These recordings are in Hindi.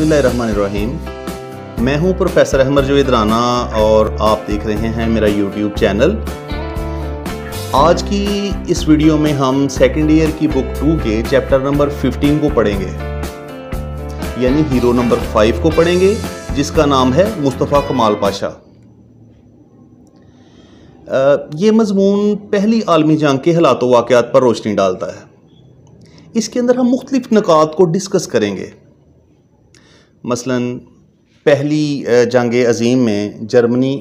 बसमीम मैं हूं प्रोफेसर अहमद जवेद राना और आप देख रहे हैं मेरा यूट्यूब चैनल आज की इस वीडियो में हम सेकेंड ईयर की बुक टू के चैप्टर नंबर 15 को पढ़ेंगे यानी हीरो नंबर फाइव को पढ़ेंगे जिसका नाम है मुस्तफ़ा कमाल पाशा ये मजमून पहली आलमी जंग के हालातों वाक़ात पर रोशनी डालता है इसके अंदर हम मुख्तलिफ़ नक़ात को डिस्कस करेंगे मसलन पहली जंग अज़ीम में जर्मनी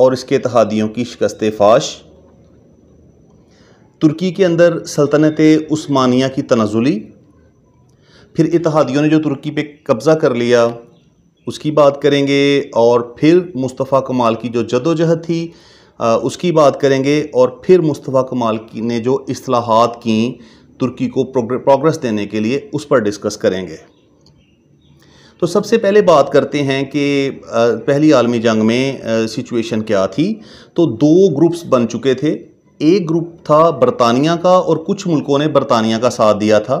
और इसके तहादियों की शिकस्त फाश तुर्की के अंदर सल्तनत उस्मानिया की तनाजुली फिर इतिहादियों ने जो तुर्की पे कब्ज़ा कर लिया उसकी बात करेंगे और फिर मुस्तफ़ा कमाल की जो जदोजहद थी उसकी बात करेंगे और फिर मुस्तफ़ा कमाल की ने जो असलाहत की तुर्की को प्रोग्रेस देने के लिए उस पर डिस्कस करेंगे तो सबसे पहले बात करते हैं कि पहली आलमी जंग में सिचुएशन क्या थी तो दो ग्रुप्स बन चुके थे एक ग्रुप था बरतानिया का और कुछ मुल्कों ने बरतानिया का साथ दिया था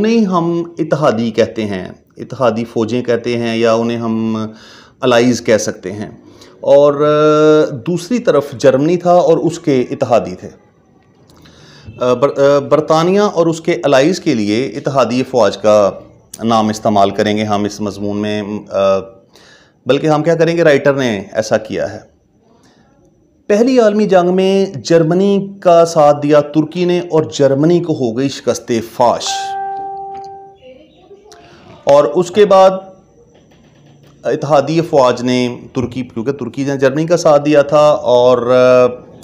उन्हें हम इतिहादी कहते हैं इतिहादी फ़ौजें कहते हैं या उन्हें हम अलाइज कह सकते हैं और दूसरी तरफ जर्मनी था और उसके इतिहादी थे बर, बरतानिया और उसके अलाइज के लिए इतिहादी फ़ौज का नाम इस्तेमाल करेंगे हम इस मजमून में बल्कि हम क्या करेंगे राइटर ने ऐसा किया है पहली आलमी जंग में जर्मनी का साथ दिया तुर्की ने और जर्मनी को हो गई शिकस्त फाश और उसके बाद इतिहादी फौज ने तुर्की क्योंकि तुर्की ने जर्मनी का साथ दिया था और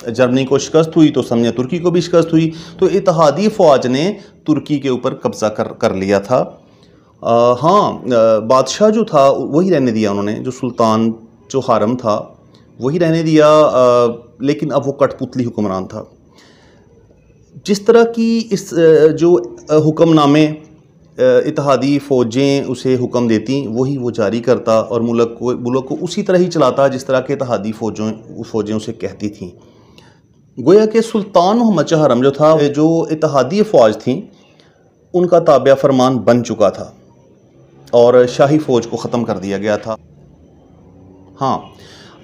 जर्मनी को शिकस्त हुई तो समझे तुर्की को भी शिकस्त हुई तो इतिहादी फौज ने तुर्की के ऊपर कब्ज़ा कर कर लिया था आ, हाँ बादशाह जो था वही रहने दिया उन्होंने जो सुल्तान जो हारम था वही रहने दिया आ, लेकिन अब वो कठपुतली हुक्मरान था जिस तरह की इस जो हुक्मनामे इतिहादी फ़ौजें उसे हुक्म देती वही वो जारी करता और मुल्क को मुल्क को उसी तरह ही चलाता जिस तरह के इतिहादी फ़ौजों फ़ौजें उसे कहती थीं गोया के सुल्तान मोहम्मद शाह हरम जो था जो इतिहादी फ़ौज थी उनका ताबिया फरमान बन चुका था और शाही फौज को ख़त्म कर दिया गया था हाँ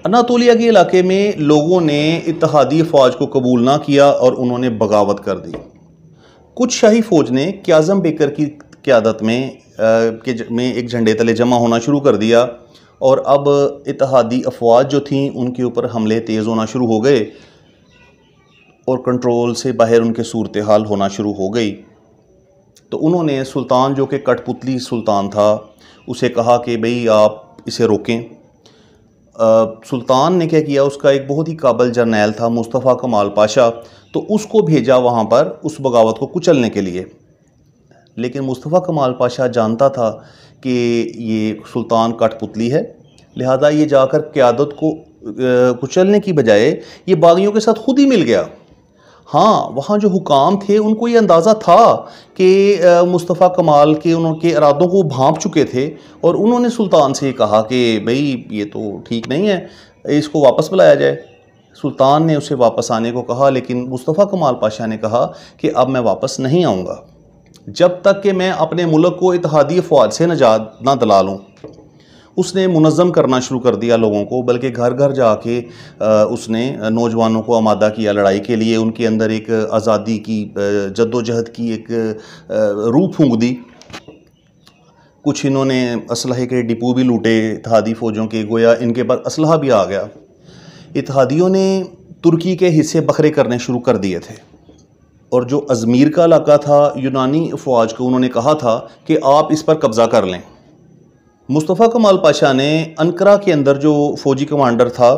अनातोलिया के इलाके में लोगों ने इतिहादी फ़ौज को कबूल ना किया और उन्होंने बगावत कर दी कुछ शाही फ़ौज ने क्याज़म बेकर की क्यादत में आ, के ज, में एक झंडे तले जमा होना शुरू कर दिया और अब इतिहादी अफवाज जो थीं उनके ऊपर हमले तेज़ होना शुरू हो गए और कंट्रोल से बाहर उनके सूरत हाल होना शुरू हो गई तो उन्होंने सुल्तान जो कि कठपुतली सुल्तान था उसे कहा कि भई आप इसे रोकें आ, सुल्तान ने क्या किया उसका एक बहुत ही काबल जर्नैल था मुस्तफ़ा कमाल पाशा तो उसको भेजा वहाँ पर उस बगावत को कुचलने के लिए लेकिन मुस्तफ़ा कमाल पाशा जानता था कि ये सुल्तान कठपुतली है लिहाजा ये जाकर क़्यादत को कुचलने की बजाय ये बागियों के साथ खुद ही मिल गया हाँ वहाँ जो हुकाम थे उनको ये अंदाज़ा था कि मुस्तफ़ा कमाल के उनके इरादों को भाँप चुके थे और उन्होंने सुल्तान से कहा कि भाई ये तो ठीक नहीं है इसको वापस बुलाया जाए सुल्तान ने उसे वापस आने को कहा लेकिन मुस्तफ़ा कमाल पाशा ने कहा कि अब मैं वापस नहीं आऊँगा जब तक कि मैं अपने मुल्क को इतिहादी अफवाज से नजात ना दिला लूँ उसने मुनज़म करना शुरू कर दिया लोगों को बल्कि घर घर जाके उसने नौजवानों को आमादा किया लड़ाई के लिए उनके अंदर एक आज़ादी की जद्दोजहद की एक रूह फूँक दी कुछ इन्होंने इसलहे के डिपो भी लूटे इतिहादी फ़ौजों के गोया इनके पास इसलह भी आ गया इतिहादियों ने तुर्की के हिस्से बखरे करने शुरू कर दिए थे और जो अजमीर का इलाका था यूनानी अफवाज को उन्होंने कहा था कि आप इस पर कब्ज़ा कर लें मुस्तफ़ा कमाल पाशा ने अनकरा के अंदर जो फ़ौजी कमांडर था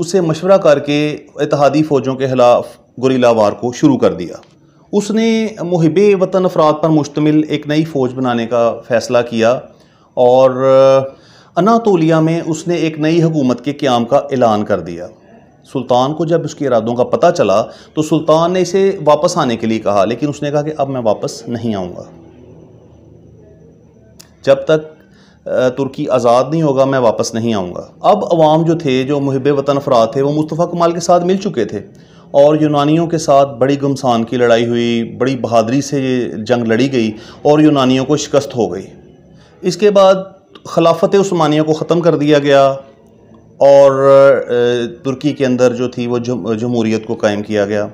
उसे मशवरा करके इतिहादी फ़ौजों के खिलाफ गुरीला वार को शुरू कर दिया उसने मुहब वतन अफराद पर मुश्तमिल एक नई फ़ौज बनाने का फ़ैसला किया और अनातोलिया में उसने एक नई हुकूमत के क्याम का ऐलान कर दिया सुल्तान को जब उसके इरादों का पता चला तो सुल्तान ने इसे वापस आने के लिए कहा लेकिन उसने कहा कि अब मैं वापस नहीं आऊँगा जब तक तुर्की आज़ाद नहीं होगा मैं वापस नहीं आऊँगा अब अवाम जो थे जो महब वतन अफराद थे वो मुस्तफ़ा कमाल के साथ मिल चुके थे और यूनानियों के साथ बड़ी गुमसान की लड़ाई हुई बड़ी बहादरी से ये जंग लड़ी गई और यूनानियों को शिकस्त हो गई इसके बाद खिलाफत स्मानिया को ख़त्म कर दिया गया और तुर्की के अंदर जो थी वो जमहूरीत को कायम किया गया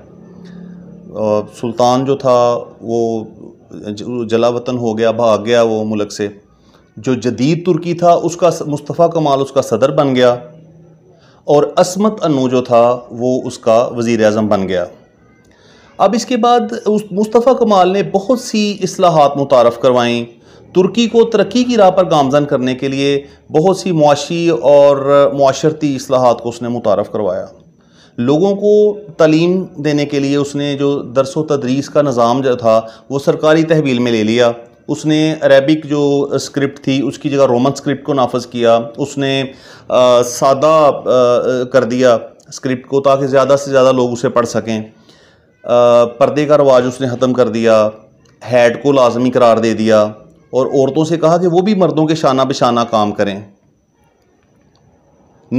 सुल्तान जो था वो जलावतन हो गया भाग गया वो मुल्क से जो जदीद तुर्की था उसका मुस्तफ़ा कमाल उसका सदर बन गया और असमत अनु जो था वो उसका वज़ी अजम बन गया अब इसके बाद उस मुस्तफ़ा कमाल ने बहुत सी असलाहत मुतारफ़ करवाई तुर्की को तरक्की की राह पर गामजन करने के लिए बहुत सी मुआशी और माशरती असलाहत को उसने मुतारफ़ करवाया लोगों को तलीम देने के लिए उसने जो दरस तदरीस का निज़ाम जो था वो सरकारी तहवील में ले लिया उसने अरेबिक जो स्क्रिप्ट थी उसकी जगह रोमन स्क्रिप्ट को नाफज किया उसने आ, सादा आ, कर दिया स्क्रिप्ट को ताकि ज़्यादा से ज़्यादा लोग उसे पढ़ सकें आ, पर्दे का रवाज उसने ख़त्म कर दिया हैड को लाजमी करार दे दिया और औरतों से कहा कि वो भी मर्दों के शाना बशाना काम करें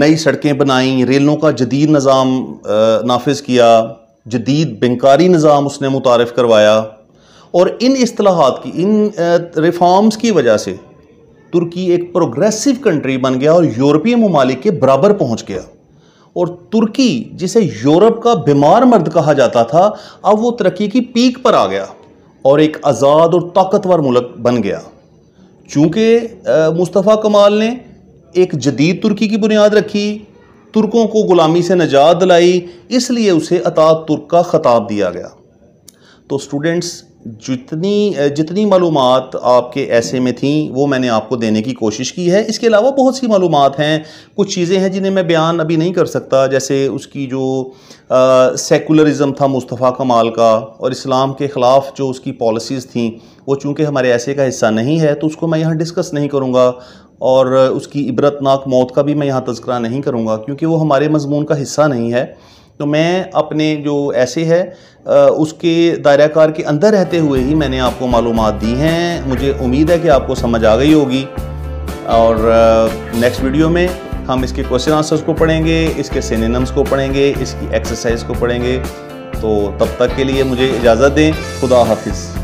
नई सड़कें बनाईं रेलों का जदीद निज़ाम नाफज किया जदीद बेंकारी निज़ाम उसने मुतारफ़ करवाया और इन असलाहत की इन रिफॉर्म्स की वजह से तुर्की एक प्रोग्रेसिव कंट्री बन गया और यूरोपीय ममालिक के बराबर पहुंच गया और तुर्की जिसे यूरोप का बीमार मर्द कहा जाता था अब वो तरक्की की पीक पर आ गया और एक आज़ाद और ताकतवर मुल्क बन गया चूँकि मुस्तफ़ा कमाल ने एक जदीद तुर्की की बुनियाद रखी तुर्कों को ग़ुलामी से नजात दिलाई इसलिए उसे अता तुर्क का ख़ताब दिया गया तो स्टूडेंट्स जितनी जितनी मालूम आपके ऐसे में थी वो मैंने आपको देने की कोशिश की है इसके अलावा बहुत सी मालूम हैं कुछ चीज़ें हैं जिन्हें मैं बयान अभी नहीं कर सकता जैसे उसकी जो सेकुलरिज़म था मुस्तफ़ा कमाल का और इस्लाम के ख़िलाफ़ जो उसकी पॉलिसीज़ थी वो चूँकि हमारे ऐसे का हिस्सा नहीं है तो उसको मैं यहाँ डिस्कस नहीं करूँगा और उसकी इबरतनाक मौत का भी मैं यहाँ तस्करा नहीं करूँगा क्योंकि वो हमारे मजमून का हिस्सा नहीं है तो मैं अपने जो ऐसे है उसके दायराकार के अंदर रहते हुए ही मैंने आपको मालूम दी हैं मुझे उम्मीद है कि आपको समझ आ गई होगी और नेक्स्ट वीडियो में हम इसके क्वेश्चन आंसर्स को पढ़ेंगे इसके सिनेम्स को पढ़ेंगे इसकी एक्सरसाइज को पढ़ेंगे तो तब तक के लिए मुझे इजाज़त दें खुदा हाफिज़